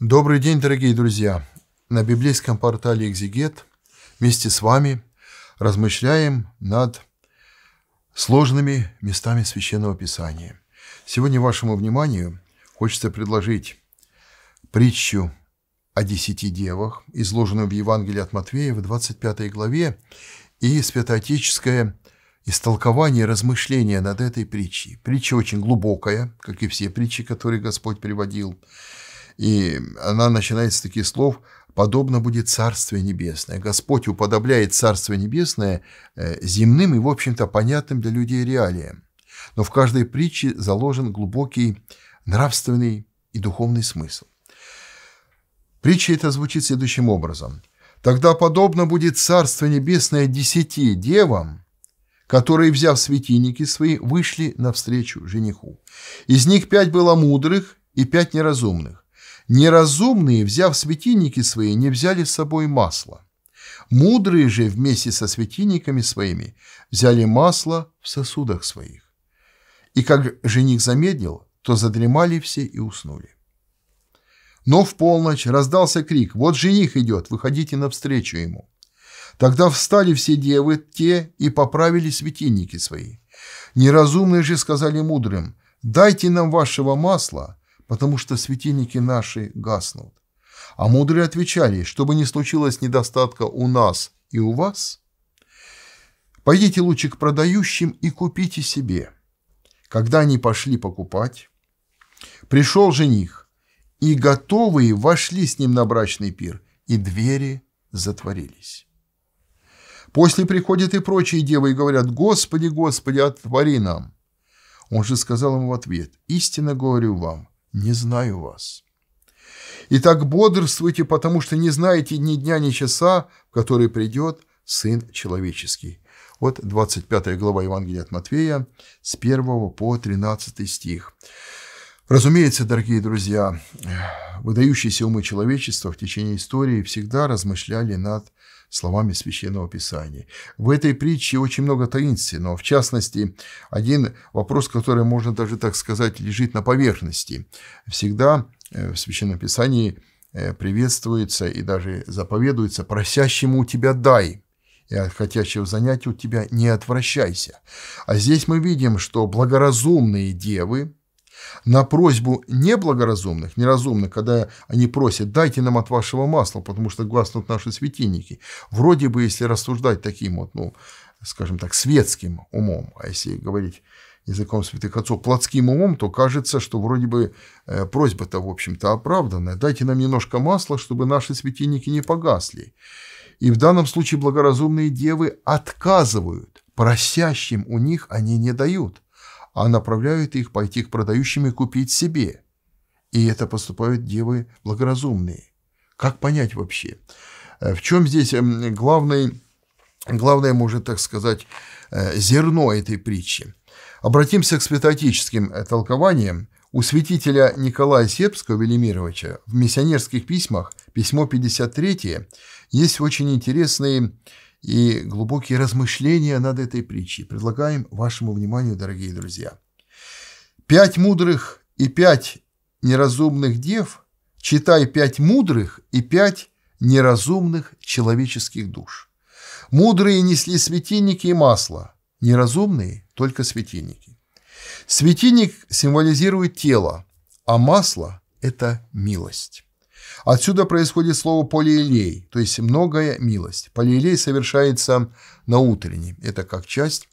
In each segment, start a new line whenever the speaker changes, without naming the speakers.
Добрый день, дорогие друзья! На библейском портале «Экзигет» вместе с вами размышляем над сложными местами Священного Писания. Сегодня вашему вниманию хочется предложить притчу о десяти девах, изложенную в Евангелии от Матвея в 25 главе, и святоотеческое истолкование, размышление над этой притчей. Притча очень глубокая, как и все притчи, которые Господь приводил – и она начинается с таких слов «подобно будет Царствие Небесное». Господь уподобляет Царствие Небесное э, земным и, в общем-то, понятным для людей реалиям. Но в каждой притче заложен глубокий нравственный и духовный смысл. Притча эта звучит следующим образом. «Тогда подобно будет Царство Небесное десяти девам, которые, взяв светильники свои, вышли навстречу жениху. Из них пять было мудрых и пять неразумных. Неразумные, взяв светильники свои, не взяли с собой масла. Мудрые же вместе со светильниками своими взяли масло в сосудах своих. И как жених замедлил, то задремали все и уснули. Но в полночь раздался крик «Вот жених идет, выходите навстречу ему». Тогда встали все девы, те и поправили светильники свои. Неразумные же сказали мудрым «Дайте нам вашего масла, потому что светильники наши гаснут. А мудрые отвечали, чтобы не случилось недостатка у нас и у вас, пойдите лучше к продающим и купите себе. Когда они пошли покупать, пришел жених, и готовые вошли с ним на брачный пир, и двери затворились. После приходят и прочие девы и говорят, «Господи, Господи, отвори нам!» Он же сказал им в ответ, «Истинно говорю вам, не знаю вас. Итак, бодрствуйте, потому что не знаете ни дня, ни часа, в который придет Сын Человеческий». Вот 25 глава Евангелия от Матфея с 1 по 13 стих. Разумеется, дорогие друзья, выдающиеся умы человечества в течение истории всегда размышляли над словами Священного Писания. В этой притче очень много таинственного. В частности, один вопрос, который, можно даже так сказать, лежит на поверхности. Всегда э, в Священном Писании э, приветствуется и даже заповедуется «просящему у тебя дай» и от хотящего занятия у тебя не отвращайся. А здесь мы видим, что благоразумные девы, на просьбу неблагоразумных, неразумных, когда они просят, дайте нам от вашего масла, потому что гаснут наши светильники. Вроде бы, если рассуждать таким вот, ну, скажем так, светским умом, а если говорить языком святых отцов, плотским умом, то кажется, что вроде бы э, просьба-то, в общем-то, оправданная. Дайте нам немножко масла, чтобы наши светильники не погасли. И в данном случае благоразумные девы отказывают. Просящим у них они не дают а направляют их пойти к продающим и купить себе. И это поступают девы благоразумные. Как понять вообще? Э, в чем здесь эм, главный, главное, может так сказать, э, зерно этой притчи? Обратимся к святоотеческим э, толкованиям. У святителя Николая Сербского Велимировича в «Миссионерских письмах» письмо 53 есть очень интересные и глубокие размышления над этой притчей предлагаем вашему вниманию, дорогие друзья. Пять мудрых и пять неразумных дев, читай пять мудрых и пять неразумных человеческих душ. Мудрые несли светильники и масло, неразумные – только светильники. Светильник символизирует тело, а масло – это милость. Отсюда происходит слово «полиэлей», то есть «многое милость». Полиэлей совершается на утреннем, это как часть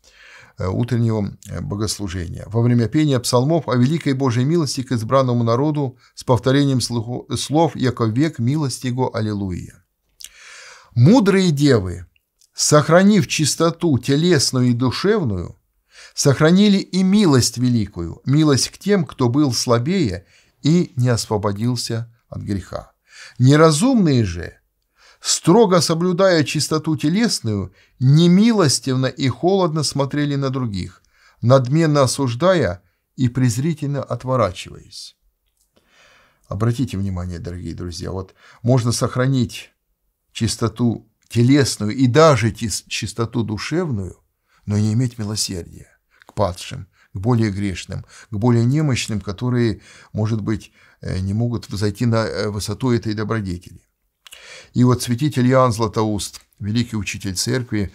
э, утреннего э, богослужения, во время пения псалмов о великой Божьей милости к избранному народу с повторением слов «Яко век милость Его, Аллилуйя». Мудрые девы, сохранив чистоту телесную и душевную, сохранили и милость великую, милость к тем, кто был слабее и не освободился от греха. Неразумные же, строго соблюдая чистоту телесную, немилостивно и холодно смотрели на других, надменно осуждая и презрительно отворачиваясь. Обратите внимание, дорогие друзья, вот можно сохранить чистоту телесную и даже чистоту душевную, но не иметь милосердия к падшим, к более грешным, к более немощным, которые, может быть, э, не могут зайти на э, высоту этой добродетели. И вот святитель Иоанн Златоуст, великий учитель церкви,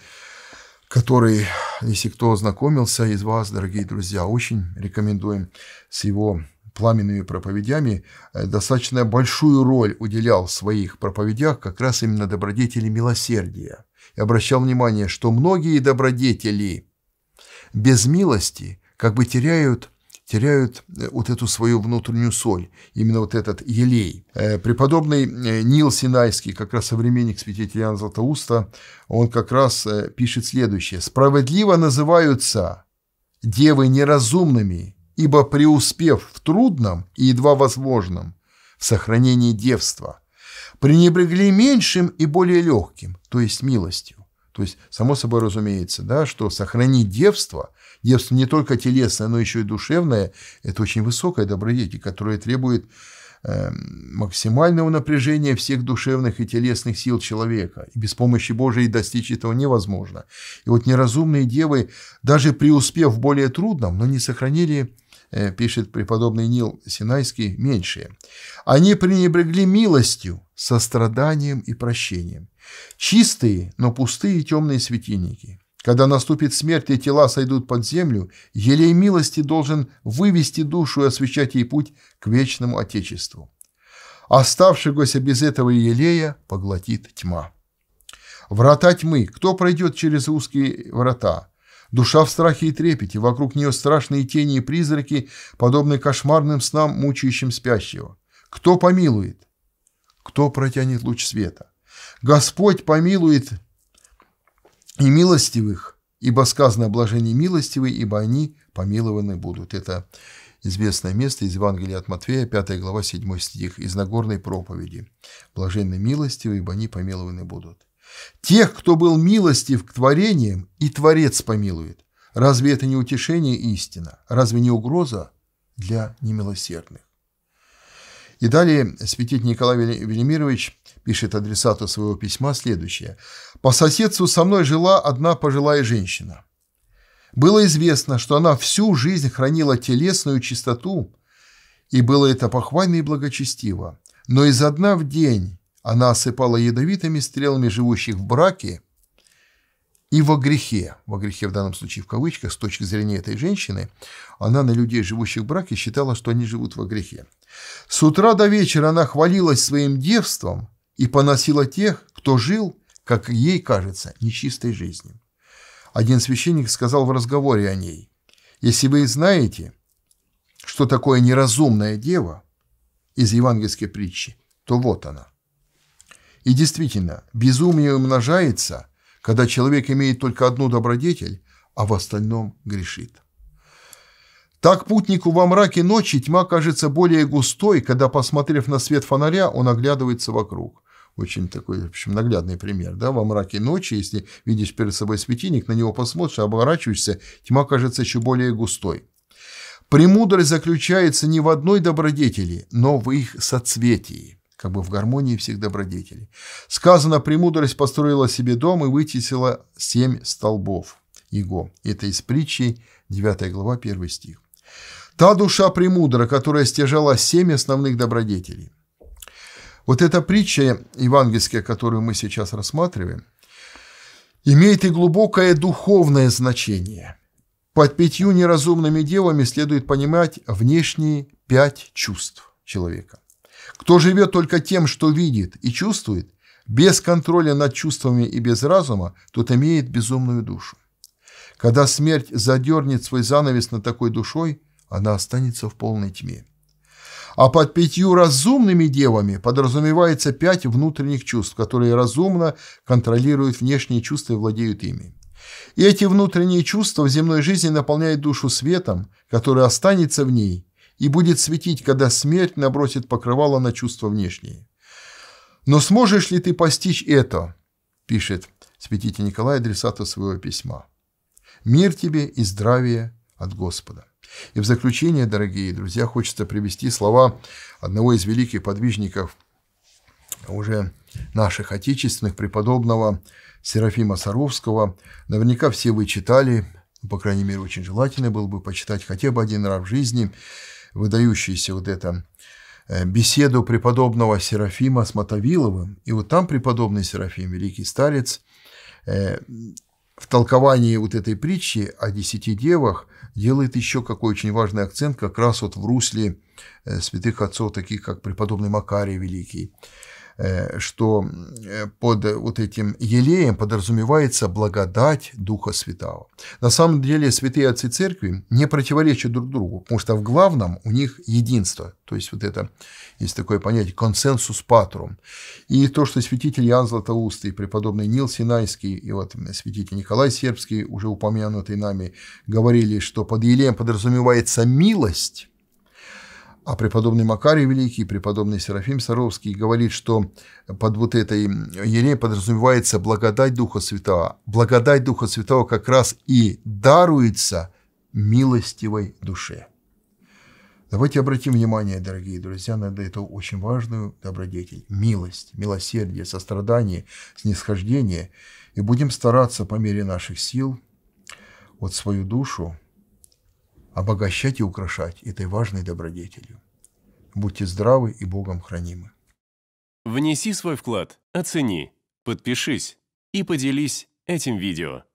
который, если кто ознакомился из вас, дорогие друзья, очень рекомендуем с его пламенными проповедями, э, достаточно большую роль уделял в своих проповедях как раз именно добродетели милосердия. И обращал внимание, что многие добродетели без милости как бы теряют теряют э, вот эту свою внутреннюю соль, именно вот этот елей. Э, преподобный э, Нил Синайский, как раз современник святителя Иоанна Златоуста, он как раз пишет следующее. «Справедливо называются девы неразумными, ибо преуспев в трудном и едва возможном в сохранении девства, пренебрегли меньшим и более легким, то есть милостью». То есть, само собой разумеется, да, что сохранить девство – Девство не только телесное, но еще и душевное – это очень высокая добродетель, которая требует эм, максимального напряжения всех душевных и телесных сил человека. И без помощи Божией достичь этого невозможно. И вот неразумные девы, даже преуспев в более трудном, но не сохранили э, пишет преподобный Нил Синайский, меньшие. Они пренебрегли милостью, состраданием и прощением. Чистые, но пустые и темные светильники, когда наступит смерть и тела сойдут под землю, елей милости должен вывести душу и освещать ей путь к вечному Отечеству. Оставшегося без этого елея поглотит тьма. Врата тьмы. Кто пройдет через узкие врата? Душа в страхе и трепете, вокруг нее страшные тени и призраки, подобные кошмарным снам, мучающим спящего. Кто помилует? Кто протянет луч света? Господь помилует и милостивых, ибо сказано о блажении милостивые, ибо они помилованы будут». Это известное место из Евангелия от Матфея, 5 глава, 7 стих, из Нагорной проповеди. «Блаженны милостивы, ибо они помилованы будут». «Тех, кто был милостив к творениям, и Творец помилует». Разве это не утешение истина? Разве не угроза для немилосердных? И далее святитель Николай Велимирович пишет адресату своего письма следующее. «По соседству со мной жила одна пожилая женщина. Было известно, что она всю жизнь хранила телесную чистоту, и было это похвально и благочестиво. Но изо дна в день она осыпала ядовитыми стрелами живущих в браке и во грехе, во грехе в данном случае в кавычках, с точки зрения этой женщины, она на людей, живущих в браке, считала, что они живут во грехе. С утра до вечера она хвалилась своим девством, и поносила тех, кто жил, как ей кажется, нечистой жизнью. Один священник сказал в разговоре о ней, «Если вы знаете, что такое неразумная дева из евангельской притчи, то вот она». И действительно, безумие умножается, когда человек имеет только одну добродетель, а в остальном грешит. Так путнику во мраке ночи тьма кажется более густой, когда, посмотрев на свет фонаря, он оглядывается вокруг. Очень такой, в общем, наглядный пример. Да? Во мраке ночи, если видишь перед собой светильник, на него посмотришь, оборачиваешься, тьма кажется еще более густой. Премудрость заключается не в одной добродетели, но в их соцветии как бы в гармонии всех добродетелей. Сказано, премудрость построила себе дом и вытесила семь столбов его. Это из притчи 9 глава 1 стих. Та душа премудра, которая стяжала семь основных добродетелей. Вот эта притча евангельская, которую мы сейчас рассматриваем, имеет и глубокое духовное значение. Под пятью неразумными девами следует понимать внешние пять чувств человека. Кто живет только тем, что видит и чувствует, без контроля над чувствами и без разума, тот имеет безумную душу. Когда смерть задернет свой занавес над такой душой, она останется в полной тьме. А под пятью разумными девами подразумевается пять внутренних чувств, которые разумно контролируют внешние чувства и владеют ими. И эти внутренние чувства в земной жизни наполняют душу светом, который останется в ней и будет светить, когда смерть набросит покрывало на чувства внешние. «Но сможешь ли ты постичь это?» – пишет святитель Николай адресату своего письма. «Мир тебе и здравие от Господа». И в заключение, дорогие друзья, хочется привести слова одного из великих подвижников уже наших отечественных, преподобного Серафима Саровского. Наверняка все вы читали, ну, по крайней мере, очень желательно было бы почитать хотя бы один раз в жизни выдающуюся вот это э, беседу преподобного Серафима с Мотовиловым. И вот там преподобный Серафим, великий старец, э, в толковании вот этой притчи о десяти девах делает еще какой очень важный акцент как раз вот в русле э, святых отцов, таких как преподобный Макарий Великий. Э, что э, под э, вот этим елеем подразумевается благодать Духа Святого. На самом деле святые отцы церкви не противоречат друг другу, потому что в главном у них единство, то есть вот это, есть такое понятие, консенсус патрум. И то, что святитель Иоанн Златоустый, преподобный Нил Синайский и вот святитель Николай Сербский, уже упомянутый нами, говорили, что под елеем подразумевается милость, а преподобный Макарий Великий, преподобный Серафим Саровский говорит, что под вот этой елей подразумевается благодать Духа Святого. Благодать Духа Святого как раз и даруется милостивой душе. Давайте обратим внимание, дорогие друзья, на эту очень важную добродетель – милость, милосердие, сострадание, снисхождение. И будем стараться по мере наших сил вот свою душу – обогащать и украшать этой важной добродетелью. Будьте здравы и Богом хранимы. Внеси свой вклад, оцени, подпишись и поделись этим видео.